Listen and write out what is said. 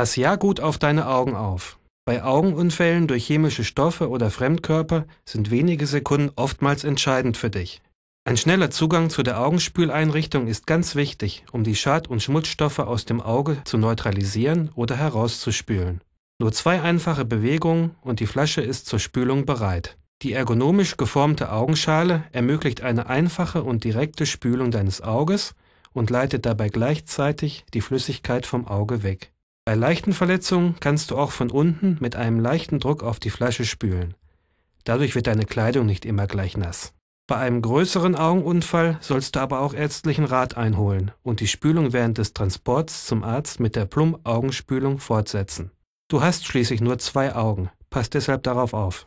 Pass ja gut auf deine Augen auf. Bei Augenunfällen durch chemische Stoffe oder Fremdkörper sind wenige Sekunden oftmals entscheidend für dich. Ein schneller Zugang zu der Augenspüleinrichtung ist ganz wichtig, um die Schad- und Schmutzstoffe aus dem Auge zu neutralisieren oder herauszuspülen. Nur zwei einfache Bewegungen und die Flasche ist zur Spülung bereit. Die ergonomisch geformte Augenschale ermöglicht eine einfache und direkte Spülung deines Auges und leitet dabei gleichzeitig die Flüssigkeit vom Auge weg. Bei leichten Verletzungen kannst du auch von unten mit einem leichten Druck auf die Flasche spülen. Dadurch wird deine Kleidung nicht immer gleich nass. Bei einem größeren Augenunfall sollst du aber auch ärztlichen Rat einholen und die Spülung während des Transports zum Arzt mit der plum augenspülung fortsetzen. Du hast schließlich nur zwei Augen, pass deshalb darauf auf.